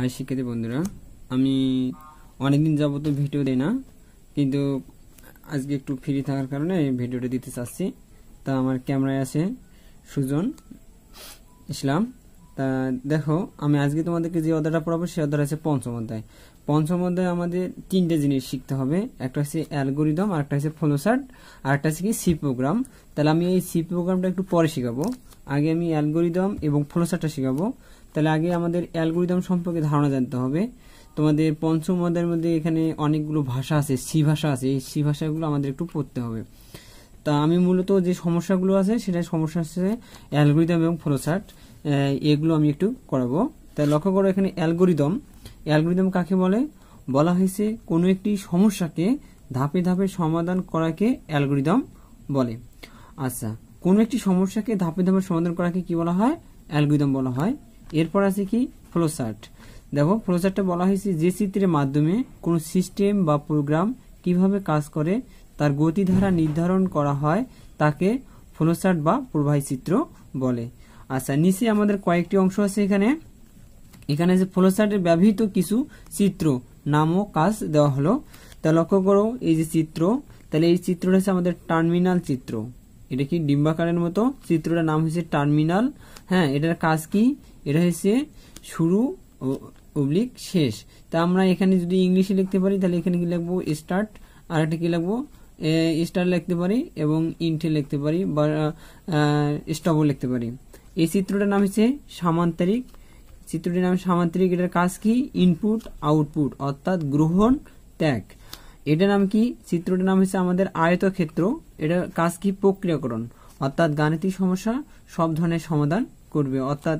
high শিক্ষার্থী বন্ধুরা আমি অনেকদিন তো ভিডিও দিই না কিন্তু আজকে একটু ফ্রি থাকার কারণে এই ভিডিওটা দিতে চাচ্ছি তা আমার ক্যামেরায় আছে সুজন ইসলাম তা দেখো আমি আজকে তোমাদেরকে যে অধ্যায়টা পড়াবো সেই অধ্যায় আছে পঞ্চম অধ্যায় পঞ্চম অধ্যায় আমাদের তিনটে জিনিস শিখতে হবে একটা হচ্ছে অ্যালগোরিদম আর একটা হচ্ছে ফলোসার্ট আর একটা হচ্ছে কি সি প্রোগ্রাম তাহলে আমি এই সি প্রোগ্রামটা একটু পরে শেখাবো আগে আমি অ্যালগোরিদম এবং ফলোসার্টটা শেখাবো তাহলে আগে আমাদের অ্যালগোরিদম সম্পর্কে ধারণা জানতে হবে তোমাদের পঞ্চম অধ্যায়ের মধ্যে এখানে অনেকগুলো ভাষা আছে সি ভাষা আছে এই সি ভাষাগুলো আমাদের একটু পড়তে হবে তা আমি মূলত যে সমস্যাগুলো আছে সেটা সমস্যা হচ্ছে অ্যালগোরিদম এবং ফ্লোচার্ট এগুলো আমি একটু করাবো তাই লক্ষ্য করো এখানে অ্যালগোরিদম অ্যালগোরিদম কাকে বলে বলা হয়েছে কোনো একটি সমস্যাকে ধাপে ধাপে সমাধান করাকে অ্যালগোরিদম বলে আচ্ছা কোনো একটি সমস্যাকে ধাপে ধাপে সমাধান করাকে কি বলা হয় অ্যালগোরিদম বলা হয় এরপর আছে কি ফ্লোচার্ট দেখো ফ্লোচার্টটা বলা হয়েছে যে চিত্রের মাধ্যমে কোনো সিস্টেম বা প্রোগ্রাম কিভাবে কাজ করে তার গতিধারা নির্ধারণ করা হয় তাকে ফ্লোচার্ট বা প্রবাহী চিত্র বলে আচ্ছা নিচে আমাদের কয়েকটি অংশ আছে এখানে এখানে যে ফ্লোচার্টের ব্যবহৃত কিছু চিত্র নামও কাজ দেওয়া হলো তা লক্ষ্য করো এই যে চিত্র তাহলে এই চিত্রটা হচ্ছে আমাদের টার্মিনাল চিত্র এটা কি ডিম্বাকারের মতো চিত্রটার নাম হয়েছে টার্মিনাল হ্যাঁ এটার কাজ কি এটা হয়েছে শুরু অবলিক শেষ তা আমরা এখানে যদি ইংলিশে লিখতে পারি তাহলে এখানে কি লিখবো স্টার্ট আর একটা কি লিখবো স্টার লিখতে পারি এবং ইন্টে লিখতে পারি বা স্টপও লিখতে পারি এই চিত্রটার নাম হচ্ছে সামান্তরিক চিত্রটির নাম সামান্তরিক এটার কাজ কি ইনপুট আউটপুট অর্থাৎ গ্রহণ ত্যাগ এটা নাম কি চিত্রটার নাম হচ্ছে আমাদের আয়তক্ষেত্র এটা কাজ কি প্রক্রিয়াকরণ অর্থাৎ গাণিতিক সমস্যা সব ধরনের সমাধান করবে অর্থাৎ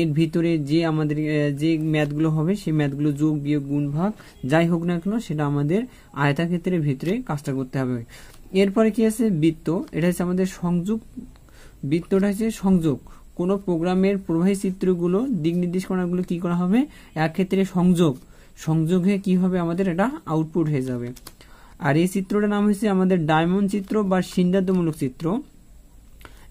এর ভিতরে যে আমাদের যে ম্যাথগুলো হবে সেই ম্যাথগুলো যোগ বিয়োগ গুণ ভাগ যাই হোক না কেন সেটা আমাদের আয়তাক্ষেত্রের ভিতরে কাজটা করতে হবে এরপরে কি আছে বৃত্ত এটা হচ্ছে আমাদের সংযোগ বৃত্তটা হচ্ছে সংযোগ কোনো প্রোগ্রামের প্রবাহী চিত্রগুলো দিক নির্দেশনাগুলো কি করা হবে এক ক্ষেত্রে সংযোগ সংযোগে কি হবে আমাদের এটা আউটপুট হয়ে যাবে আর এই চিত্রটার নাম হচ্ছে আমাদের ডায়মন্ড চিত্র বা সিদ্ধান্তমূলক চিত্র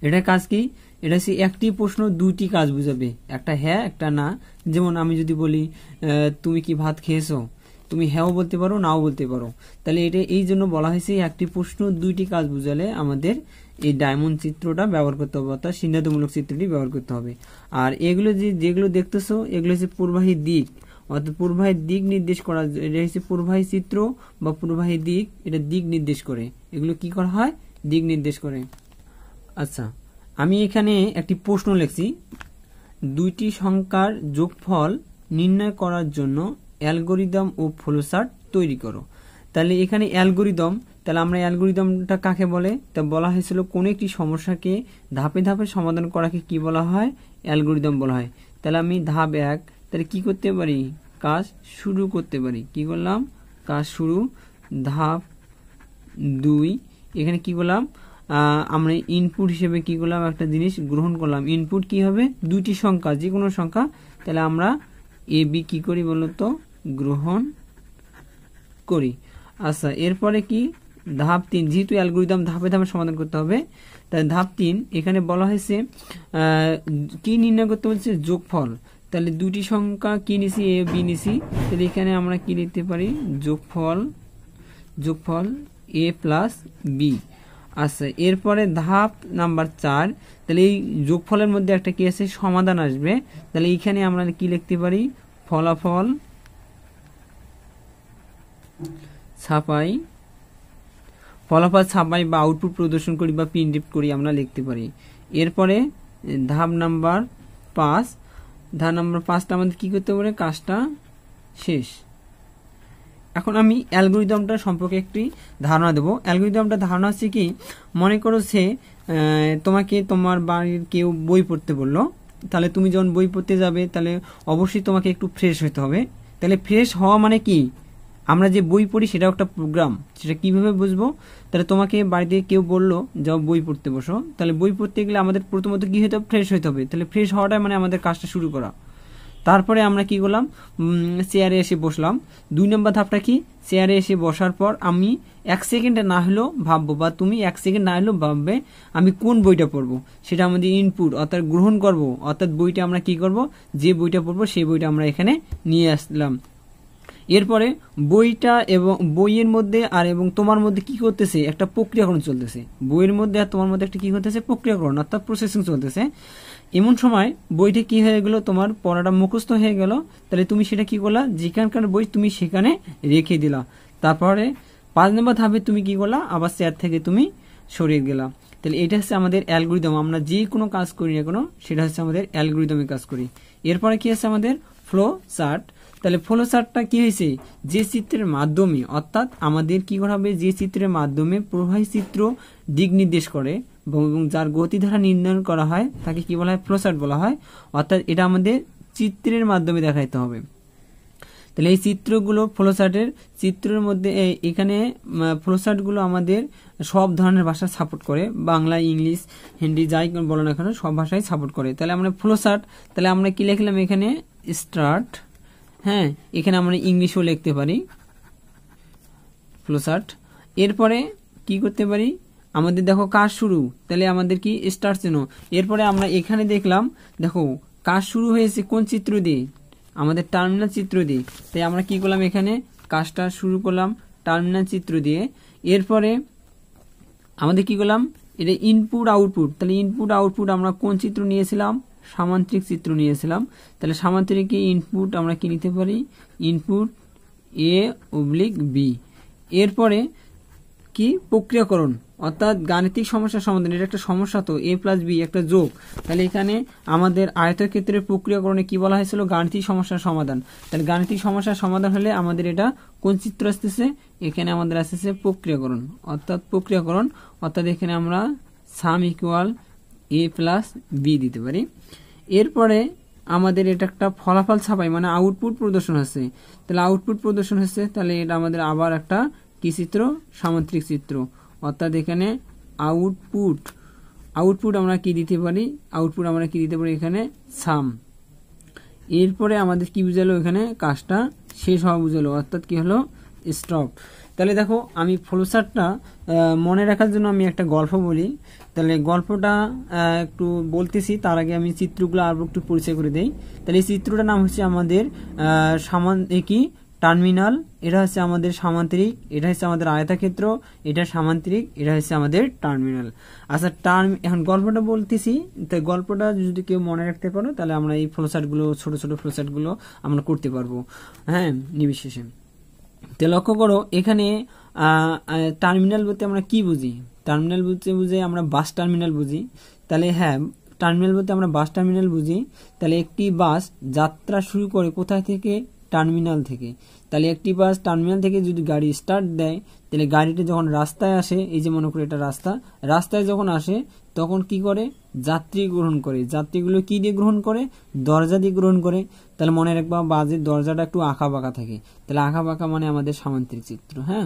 এটা কাজ কি এটা হচ্ছে একটি প্রশ্ন দুইটি কাজ বুঝাবে একটা হ্যাঁ একটা না যেমন আমি যদি বলি তুমি কি ভাত খেয়েছো তুমি হ্যাঁও বলতে পারো নাও বলতে পারো তাহলে এটা এই জন্য বলা হয়েছে একটি প্রশ্ন দুইটি কাজ বুঝালে আমাদের এই ডায়মন্ড চিত্রটা ব্যবহার করতে হবে অর্থাৎ সিদ্ধান্তমূলক চিত্রটি ব্যবহার করতে হবে আর এগুলো যে যেগুলো দেখতেছো এগুলো হচ্ছে পূর্বাহী দিক অর্থাৎ পূর্বাহের দিক নির্দেশ করা এটা হচ্ছে পূর্বাহী চিত্র বা পূর্বাহী দিক এটা দিক নির্দেশ করে এগুলো কি করা হয় দিক নির্দেশ করে আচ্ছা আমি এখানে একটি প্রশ্ন লিখছি দুইটি সংখ্যার যোগফল নির্ণয় করার জন্য অ্যালগোরিদম ও ফ্লোচার্ট তৈরি করো তাহলে এখানে অ্যালগোরিদম তাহলে আমরা অ্যালগোরিদমটা কাকে বলে তা বলা হয়েছিল কোন একটি সমস্যাকে ধাপে ধাপে সমাধান করাকে কি বলা হয় অ্যালগোরিদম বলা হয় তাহলে আমি ধাপ এক তাহলে কি করতে পারি কাজ শুরু করতে পারি কি করলাম কাজ শুরু ধাপ দুই এখানে কি করলাম আমরা ইনপুট হিসেবে কি করলাম একটা জিনিস গ্রহণ করলাম ইনপুট কি হবে দুটি সংখ্যা যে কোনো সংখ্যা তাহলে আমরা এ বি কী করি বলতো গ্রহণ করি আচ্ছা এরপরে কি ধাপ তিন যেহেতু অ্যালগোরিদম ধাপে ধাপে সমাধান করতে হবে তাহলে ধাপ তিন এখানে বলা হয়েছে কি নির্ণয় করতে বলছে যোগফল তাহলে দুটি সংখ্যা কি নিছি এ বি নিছি তাহলে এখানে আমরা কি লিখতে পারি যোগফল যোগফল এ প্লাস বি আচ্ছা এরপরে ধাপ নাম্বার চার তাহলে এই যোগফলের মধ্যে একটা কি আছে সমাধান আসবে তাহলে এখানে আমরা কি লিখতে পারি ফলাফল ছাপাই ফলাফল ছাপাই বা আউটপুট প্রদর্শন করি বা প্রিন্ট করি আমরা লিখতে পারি এরপরে ধাপ নাম্বার পাঁচ ধান নাম্বার পাঁচটা আমাদের কী করতে পারে কাজটা শেষ এখন আমি অ্যালগোরিদমটা সম্পর্কে একটি ধারণা দেবো অ্যালগোরিদমটা ধারণা হচ্ছে কি মনে করো সে তোমাকে তোমার বাড়ির কেউ বই পড়তে বললো তাহলে তুমি যখন বই পড়তে যাবে তাহলে অবশ্যই তোমাকে একটু ফ্রেশ হতে হবে তাহলে ফ্রেশ হওয়া মানে কি আমরা যে বই পড়ি সেটাও একটা প্রোগ্রাম সেটা কিভাবে বুঝবো তাহলে তোমাকে বাড়িতে কেউ বললো যাও বই পড়তে বসো তাহলে বই পড়তে গেলে আমাদের প্রথমত কী হতে হবে ফ্রেশ হইতে হবে তাহলে ফ্রেশ হওয়াটাই মানে আমাদের কাজটা শুরু করা তারপরে আমরা কি করলাম চেয়ারে এসে বসলাম দুই নম্বর ধাপটা কি চেয়ারে এসে বসার পর আমি এক সেকেন্ডে না হলেও ভাববো বা তুমি এক সেকেন্ড না হলেও ভাববে আমি কোন বইটা পড়বো সেটা আমাদের ইনপুট অর্থাৎ গ্রহণ করব অর্থাৎ বইটা আমরা কি করব যে বইটা পড়বো সেই বইটা আমরা এখানে নিয়ে আসলাম এরপরে বইটা এবং বইয়ের মধ্যে আর এবং তোমার মধ্যে কি করতেছে একটা প্রক্রিয়াকরণ চলতেছে বইয়ের মধ্যে আর তোমার মধ্যে একটা কি করতেছে প্রক্রিয়াকরণ অর্থাৎ প্রসেসিং চলতেছে এমন সময় বইটা কি হয়ে গেল তোমার পড়াটা মুখস্থ হয়ে গেল তাহলে তুমি সেটা কি করলা যেখানকার বই তুমি সেখানে রেখে দিলা তারপরে পাঁচ নম্বর ধাপে তুমি কি করলা আবার চেয়ার থেকে তুমি সরিয়ে গেলা তাহলে এটা হচ্ছে আমাদের অ্যালগোরিদম আমরা যে কোনো কাজ করি না কোনো সেটা হচ্ছে আমাদের অ্যালগোরিদমে কাজ করি এরপরে কি আছে আমাদের ফ্লো চার্ট তাহলে ফলোসারটা কি হয়েছে যে চিত্রের মাধ্যমে অর্থাৎ আমাদের কি করা হবে যে চিত্রের মাধ্যমে প্রবাহী চিত্র দিক নির্দেশ করে এবং যার গতিধারা নির্ধারণ করা হয় তাকে কি বলা হয় ফ্লোসার্ট বলা হয় অর্থাৎ এটা আমাদের চিত্রের মাধ্যমে দেখাইতে হবে তাহলে এই চিত্রগুলো ফ্লোচার্টের চিত্রের মধ্যে এখানে ফ্লোচার্টগুলো আমাদের সব ধরনের ভাষা সাপোর্ট করে বাংলা ইংলিশ হিন্দি যাই বলো না এখানে সব ভাষাই সাপোর্ট করে তাহলে আমরা ফ্লোচার্ট তাহলে আমরা কি লিখলাম এখানে স্টার্ট হ্যাঁ এখানে আমরা ইংলিশও লিখতে পারি ফ্লোসার্ট এরপরে কি করতে পারি আমাদের দেখো কাজ শুরু তাহলে আমাদের কি স্টার চেনো এরপরে আমরা এখানে দেখলাম দেখো কাজ শুরু হয়েছে কোন চিত্র দিয়ে আমাদের টার্মিনাল চিত্র দিয়ে তাই আমরা কি করলাম এখানে কাজটা শুরু করলাম টার্মিনাল চিত্র দিয়ে এরপরে আমাদের কি করলাম এটা ইনপুট আউটপুট তাহলে ইনপুট আউটপুট আমরা কোন চিত্র নিয়েছিলাম সামান্তরিক চিত্র নিয়েছিলাম তাহলে সামান্তরিকে ইনপুট আমরা কি নিতে পারি ইনপুট এ অবলিক বি এরপরে কি প্রক্রিয়াকরণ অর্থাৎ গাণিতিক সমস্যা সমাধান এটা একটা সমস্যা তো এ প্লাস বি একটা যোগ তাহলে এখানে আমাদের আয়তক্ষেত্রের প্রক্রিয়াকরণে কি বলা হয়েছিল গাণিতিক সমস্যার সমাধান তাহলে গাণিতিক সমস্যার সমাধান হলে আমাদের এটা কোন চিত্র আসতেছে এখানে আমাদের আসতেছে প্রক্রিয়াকরণ অর্থাৎ প্রক্রিয়াকরণ অর্থাৎ এখানে আমরা sum equal A plus B দিতে পারি এরপরে আমাদের এটা একটা ফলাফল ছাপাই মানে আউটপুট প্রদর্শন হচ্ছে তাহলে আউটপুট প্রদর্শন হচ্ছে তাহলে এটা আমাদের আবার একটা কি চিত্র সামান্তরিক চিত্র অর্থাৎ এখানে আউটপুট আউটপুট আমরা কি দিতে পারি আউটপুট আমরা কি দিতে পারি এখানে সাম এরপরে আমাদের কি বুঝালো এখানে কাজটা শেষ হওয়া বুঝালো অর্থাৎ কি হলো স্টপ তাহলে দেখো আমি ফ্লোচারটা মনে রাখার জন্য আমি একটা গল্প বলি তাহলে গল্পটা একটু বলতেছি তার আগে আমি চিত্রগুলো আরো একটু পরিচয় করে দেই তাহলে এই চিত্রটার নাম হচ্ছে আমাদের সামান কি টার্মিনাল এটা হচ্ছে আমাদের সামান্তরিক এটা হচ্ছে আমাদের আয়তাক্ষেত্র এটা সামান্তরিক এটা হচ্ছে আমাদের টার্মিনাল আচ্ছা টার্ম এখন গল্পটা বলতেছি তো গল্পটা যদি কেউ মনে রাখতে পারো তাহলে আমরা এই ফ্লোচার্টগুলো ছোট ছোট ফ্লোসার্টগুলো আমরা করতে পারবো হ্যাঁ নির্বিশেষে তো লক্ষ্য করো এখানে টার্মিনাল বলতে আমরা কি বুঝি টার্মিনাল বলতে বুঝে আমরা বাস টার্মিনাল বুঝি তাহলে হ্যাঁ টার্মিনাল বলতে আমরা বাস টার্মিনাল বুঝি তাহলে একটি বাস যাত্রা শুরু করে কোথায় থেকে টার্মিনাল থেকে তাহলে একটি বাস টার্মিনাল থেকে যদি গাড়ি স্টার্ট দেয় তাহলে গাড়িটা যখন রাস্তায় আসে এই যে মনে করি এটা রাস্তা রাস্তায় যখন আসে তখন কি করে যাত্রী গ্রহণ করে যাত্রীগুলো কি দিয়ে গ্রহণ করে দরজা দিয়ে গ্রহণ করে তাহলে মনে রাখবা বাজের দরজাটা একটু আঁকা বাঁকা থাকে তাহলে আঁকা বাঁকা মানে আমাদের সামান্তরিক চিত্র হ্যাঁ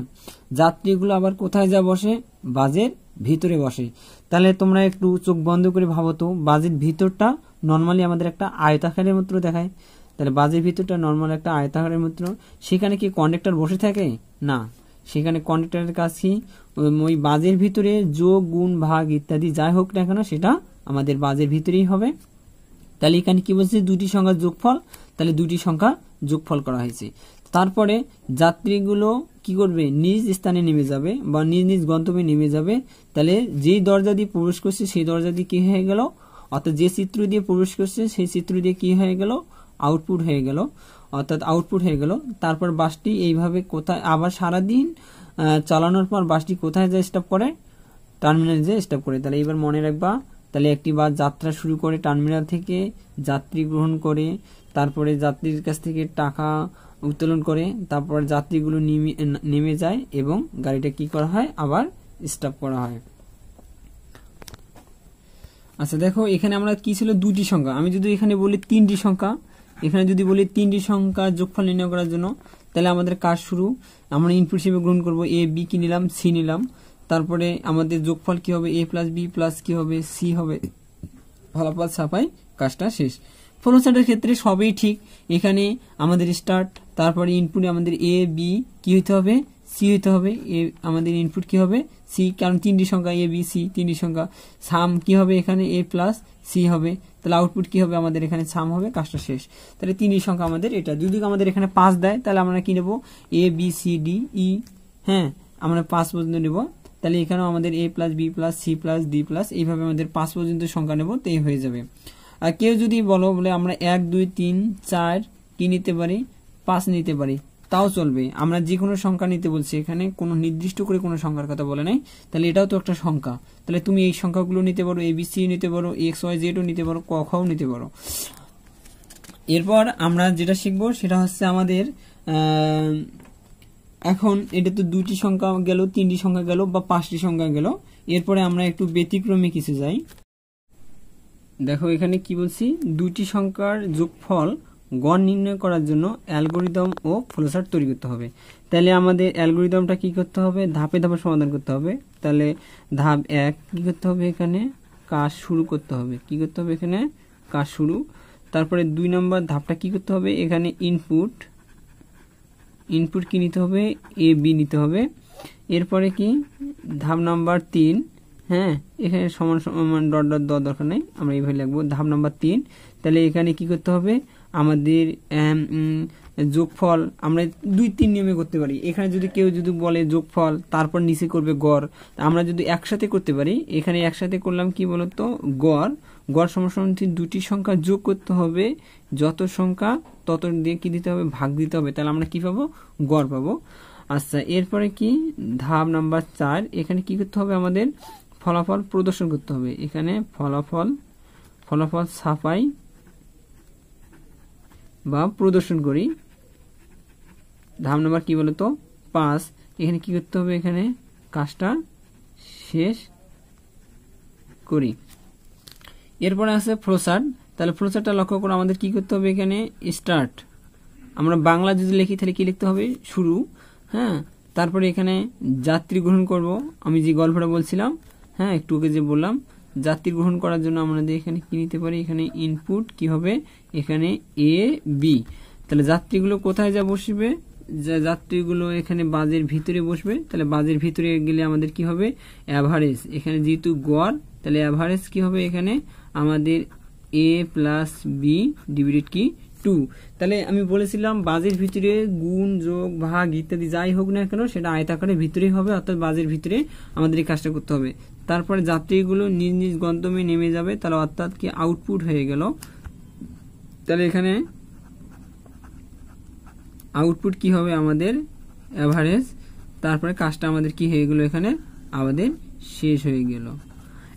যাত্রীগুলো আবার কোথায় যা বসে বাজের ভিতরে বসে তাহলে তোমরা একটু চোখ বন্ধ করে ভাবো তো বাজের ভিতরটা নর্মালি আমাদের একটা আয়তাকারের মতো দেখায় তাহলে বাজের ভিতরটা নর্মাল একটা আয়তাকারের মতো সেখানে কি কন্ডাক্টর বসে থাকে না সেখানে কন্ডাক্টরের কাজ কি ওই বাজের ভিতরে যোগ গুণ ভাগ ইত্যাদি যাই হোক না কেন সেটা আমাদের বাজের ভিতরেই হবে তাহলে এখানে কি বলছে দুটি সংখ্যা যোগফল তাহলে দুটি সংখ্যা যোগফল করা হয়েছে তারপরে যাত্রীগুলো কি করবে নিজ স্থানে নেমে যাবে বা নিজ নিজ গন্তব্যে নেমে যাবে তাহলে যেই দরজা দিয়ে প্রবেশ করছে সেই দরজা দিয়ে কি হয়ে গেল অর্থাৎ যে চিত্র দিয়ে প্রবেশ করছে সেই চিত্র দিয়ে কি হয়ে গেল আউটপুট হয়ে গেল অর্থাৎ আউটপুট হয়ে গেল তারপর বাসটি এইভাবে কোথায় আবার সারাদিন চালানোর পর বাসটি কোথায় যায় স্টপ করে টার্মিনাল যেয়ে স্টপ করে তাহলে এবার মনে রাখবা তাহলে একটি বাস যাত্রা শুরু করে টার্মিনাল থেকে যাত্রী গ্রহণ করে তারপরে যাত্রীর কাছ থেকে টাকা উত্তোলন করে তারপর যাত্রীগুলো নেমে নেমে যায় এবং গাড়িটা কি করা হয় আবার স্টপ করা হয় আচ্ছা দেখো এখানে আমরা কি ছিল দুটি সংখ্যা আমি যদি এখানে বলি তিনটি সংখ্যা এখানে যদি বলি তিনটি সংখ্যা যোগফল নির্ণয় করার জন্য তাহলে আমাদের কাজ শুরু আমরা ইনপুট হিসেবে গ্রহণ করব এ বি কি নিলাম সি নিলাম তারপরে আমাদের যোগফল কি হবে এ প্লাস বি প্লাস কি হবে সি হবে ফলাফল ছাপাই কাজটা শেষ ফলোসাইটের ক্ষেত্রে সবই ঠিক এখানে আমাদের স্টার্ট তারপরে ইনপুটে আমাদের এ বি কি হইতে হবে সি হইতে হবে এ আমাদের ইনপুট কি হবে সি কারণ তিনটি সংখ্যা এ বি সি তিনটি সংখ্যা সাম কি হবে এখানে এ প্লাস সি হবে তাহলে আউটপুট কি হবে আমাদের এখানে সাম হবে কাজটা শেষ তাহলে তিনের সংখ্যা আমাদের এটা যদি আমাদের এখানে পাঁচ দেয় তাহলে আমরা কি নেব A B C D E হ্যাঁ আমরা পাঁচ পর্যন্ত নেব তাহলে এখানেও আমাদের A plus B plus C plus D plus এইভাবে আমাদের পাঁচ পর্যন্ত সংখ্যা নেব তাই হয়ে যাবে আর কেউ যদি বলো বলে আমরা এক দুই তিন চার কি নিতে পারি পাঁচ নিতে পারি তাও চলবে আমরা যে কোনো সংখ্যা নিতে বলছি এখানে কোনো নির্দিষ্ট করে কোনো সংখ্যার কথা বলে নাই তাহলে এটাও তো একটা সংখ্যা তাহলে তুমি এই সংখ্যাগুলো নিতে পারো এবিসি নিতে পারো এক্স ওয়াই জেডও নিতে পারো কখাও নিতে পারো এরপর আমরা যেটা শিখবো সেটা হচ্ছে আমাদের এখন এটা তো দুটি সংখ্যা গেল তিনটি সংখ্যা গেল বা পাঁচটি সংখ্যা গেল এরপরে আমরা একটু ব্যতিক্রমে কিছু যাই দেখো এখানে কি বলছি দুটি সংখ্যার যোগফল গড় নির্ণয় করার জন্য অ্যালগোরিদম ও ফ্লোচার্ট তৈরি করতে হবে তাহলে আমাদের অ্যালগোরিদমটা কি করতে হবে ধাপে ধাপে সমাধান করতে হবে তাহলে ধাপ এক কি করতে হবে এখানে কাজ শুরু করতে হবে কি করতে হবে এখানে কাজ শুরু তারপরে দুই নম্বর ধাপটা কি করতে হবে এখানে ইনপুট ইনপুট কি নিতে হবে এ বি নিতে হবে এরপরে কি ধাপ নাম্বার তিন হ্যাঁ এখানে সমান সমান ডট ডট দরকার নেই আমরা এইভাবে লিখবো ধাপ নাম্বার তিন তাহলে এখানে কি করতে হবে আমাদের যোগফল আমরা দুই তিন নিয়মে করতে পারি এখানে যদি কেউ যদি বলে যোগফল তারপর নিচে করবে গড় আমরা যদি একসাথে করতে পারি এখানে একসাথে করলাম কি বলতো গড় গড় সমসমানটি দুটি সংখ্যা যোগ করতে হবে যত সংখ্যা তত দিয়ে কি দিতে হবে ভাগ দিতে হবে তাহলে আমরা কি পাবো গড় পাবো আচ্ছা এরপরে কি ধাপ নাম্বার চার এখানে কি করতে হবে আমাদের ফলাফল প্রদর্শন করতে হবে এখানে ফলাফল ফলাফল সাফাই বা প্রদর্শন করি ধাপ নাম্বার কি বলতো পাঁচ এখানে কি করতে হবে এখানে কাজটা শেষ করি এরপরে আছে ফ্লোচার্ট তাহলে ফ্লোচারটা লক্ষ্য করে আমাদের কি করতে হবে এখানে স্টার্ট আমরা বাংলা যদি লিখি তাহলে কি লিখতে হবে শুরু হ্যাঁ তারপরে এখানে যাত্রী গ্রহণ করব আমি যে গল্পটা বলছিলাম হ্যাঁ একটু ওকে যে বললাম যাত্রী গ্রহণ করার জন্য আমাদের এখানে কি নিতে পারি এখানে ইনপুট কি হবে এখানে এ বি তাহলে যাত্রীগুলো কোথায় যা বসবে যাত্রীগুলো এখানে বাজের ভিতরে বসবে তাহলে বাজের ভিতরে গেলে আমাদের কি হবে অ্যাভারেজ এখানে যেহেতু গড় তাহলে অ্যাভারেজ কি হবে এখানে আমাদের এ প্লাস বি ডিভিডেড কি টু তাহলে আমি বলেছিলাম বাজের ভিতরে গুণ যোগ ভাগ ইত্যাদি যাই হোক না কেন সেটা আয়তাকারের ভিতরেই হবে অর্থাৎ বাজের ভিতরে আমাদের এই কাজটা করতে হবে তারপরে যাত্রীগুলো নিজ নিজ গন্তব্যে নেমে যাবে তাহলে অর্থাৎ কি আউটপুট হয়ে গেল তাহলে এখানে আউটপুট কি হবে আমাদের অ্যাভারেজ তারপরে কাজটা আমাদের কি হয়ে গেল এখানে আমাদের শেষ হয়ে গেল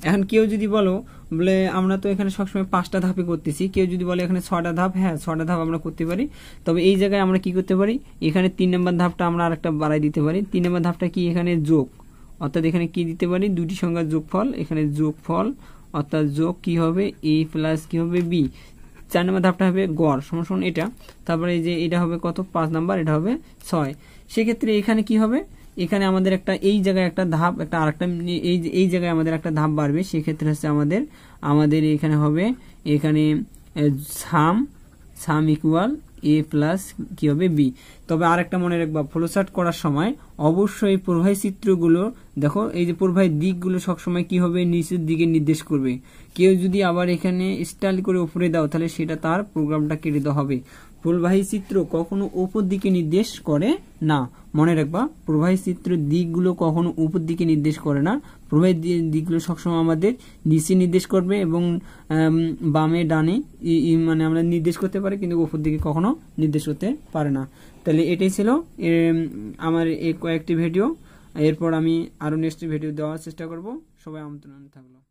এখন কেউ যদি বলো বলে আমরা তো এখানে সবসময় পাঁচটা ধাপে করতেছি কেউ যদি বলে এখানে ছটা ধাপ হ্যাঁ ছটা ধাপ আমরা করতে পারি তবে এই জায়গায় আমরা কি করতে পারি এখানে তিন নম্বর ধাপটা আমরা আরেকটা বাড়াই দিতে পারি তিন নম্বর ধাপটা কি এখানে যোগ অর্থাৎ এখানে কি দিতে পারি দুটি সংখ্যার যোগফল এখানে যোগফল অর্থাৎ যোগ কি হবে এ প্লাস কি হবে বি চার নম্বর ধাপটা হবে গড় সমস্যা এটা তারপরে এই যে এটা হবে কত পাঁচ নাম্বার এটা হবে ছয় সেক্ষেত্রে এখানে কি হবে এখানে আমাদের একটা এই জায়গায় একটা ধাপ একটা আরেকটা এই এই জায়গায় আমাদের একটা ধাপ বাড়বে সেক্ষেত্রে হচ্ছে আমাদের আমাদের এখানে হবে এখানে সাম সাম ইকুয়াল এ প্লাস কি হবে বি তবে আর একটা মনে রাখবা ফ্লোচার্ট করার সময় অবশ্যই প্রবাহী চিত্রগুলো দেখো এই যে প্রবাহী দিকগুলো সবসময় কি হবে নিচের দিকে নির্দেশ করবে কেউ যদি আবার এখানে স্টাইল করে উপরে দাও তাহলে সেটা তার প্রোগ্রামটা কেটে দেওয়া হবে প্রবাহী চিত্র কখনো উপর দিকে নির্দেশ করে না মনে রাখবা প্রবাহী চিত্রের দিকগুলো কখনো উপর দিকে নির্দেশ করে না প্রবাহী দিকগুলো সবসময় আমাদের নিচে নির্দেশ করবে এবং বামে ডানে মানে আমরা নির্দেশ করতে পারি কিন্তু উপর দিকে কখনো নির্দেশ করতে পারে না তাহলে এটাই ছিল আমার এই কয়েকটি ভিডিও এরপর আমি আরও নেক্সট ভিডিও দেওয়ার চেষ্টা করব সবাই আমন্ত্রণ থাকলো